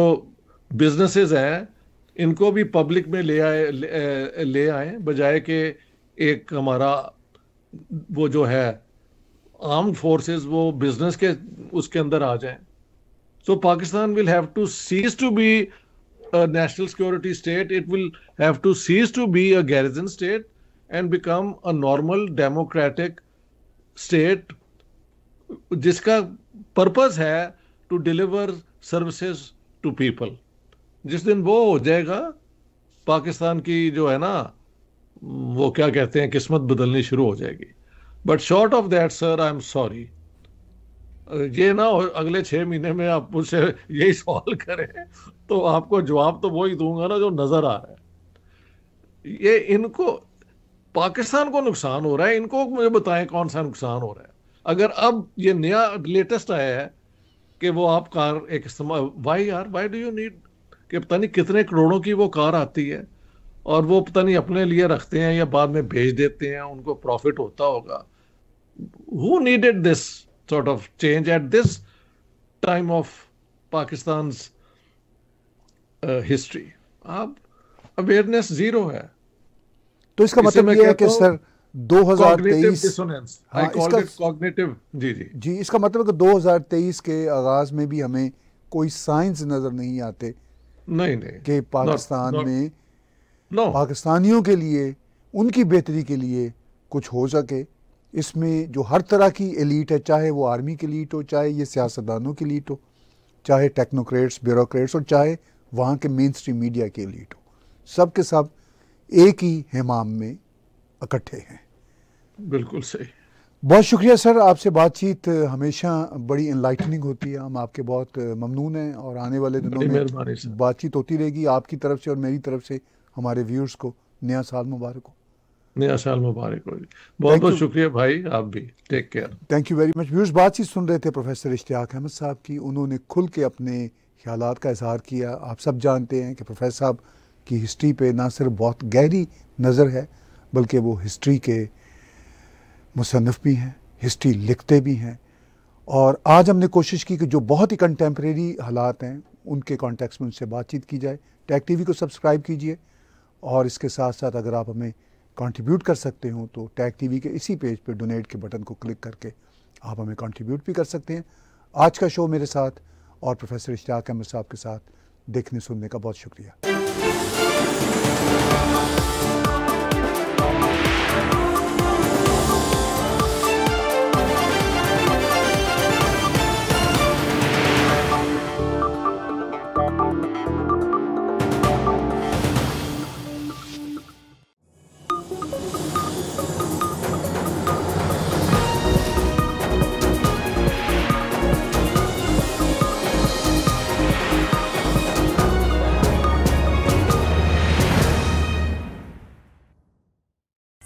बिजनेसेस हैं इनको भी पब्लिक में ले आए ले आए बजाय के एक हमारा वो जो है आर्म फोर्सेस वो बिजनेस के उसके अंदर आ जाए so Pakistan will have to cease to be national security state it will have to cease to be a garrison state and become a normal democratic state जिसका पर्पज है to deliver services to people जिस दिन वो हो जाएगा पाकिस्तान की जो है ना वो क्या कहते हैं किस्मत बदलनी शुरू हो जाएगी but short of that sir I am sorry ये ना अगले छः महीने में आप मुझसे यही सवाल करें तो आपको जवाब तो वही दूंगा ना जो नज़र आ रहा है ये इनको पाकिस्तान को नुकसान हो रहा है इनको मुझे बताएं कौन सा नुकसान हो रहा है अगर अब ये नया लेटेस्ट आया है कि वो आप कार एक इस्तेमाल why are why do you need कि पता नहीं कितने करोड़ों की वो कार आती है और वो पता नहीं अपने लिए रखते हैं या बाद में भेज देते हैं उनको प्रॉफिट होता होगा who needed this sort of change at this time of Pakistan history आप अब अवेयरनेस जीरो है तो इसका मतलब ये है कि सर 2023 हाँ, इसका कॉग्निटिव जी जी जी इसका मतलब कि 2023 के आगाज में भी हमें कोई साइंस नजर नहीं आते नहीं नहीं कि पाकिस्तान में पाकिस्तानियों के लिए उनकी बेहतरी के लिए कुछ हो सके इसमें जो हर तरह की एलीट है चाहे वो आर्मी की एलीट हो चाहे ये सियासतदानों की एलीट हो चाहे टेक्नोक्रेट्स ब्यूरोक्रेट्स और चाहे वहाँ के मेन स्ट्रीम मीडिया की एलीट हो सब के सब एक ही हमाम में इकट्ठे हैं बिल्कुल सही बहुत शुक्रिया सर आपसे बातचीत हमेशा बड़ी इनलाइटनिंग होती है हम आपके बहुत ममनून हैं और आने वाले दिनों में बातचीत होती रहेगी आपकी तरफ से और मेरी तरफ से हमारे व्यूअर्स को नया साल मुबारक हो नया साल मुबारक हो बहुत बहुत शुक्रिया भाई आप भी take care thank you very much viewers बातचीत सुन रहे थे प्रोफेसर इश्तियाक अहमद साहब की उन्होंने खुल के अपने ख्याल का इजहार किया आप सब जानते हैं कि प्रोफेसर साहब की हिस्ट्री पे ना सिर्फ बहुत गहरी नज़र है बल्कि वो हिस्ट्री के मुसनफ़ भी हैं हिस्ट्री लिखते भी हैं और आज हमने कोशिश की कि जो बहुत ही कंटेम्प्रेरी हालात हैं उनके कॉन्टेक्स्ट में उनसे बातचीत की जाए टी टीवी को सब्सक्राइब कीजिए और इसके साथ साथ अगर आप हमें कंट्रीब्यूट कर सकते हो तो टैग टीवी के इसी पेज पे डोनेट के बटन को क्लिक करके आप हमें कंट्रीब्यूट भी कर सकते हैं आज का शो मेरे साथ और प्रोफेसर इश्ताक अहमद साहब के साथ देखने सुनने का बहुत शुक्रिया Thank you.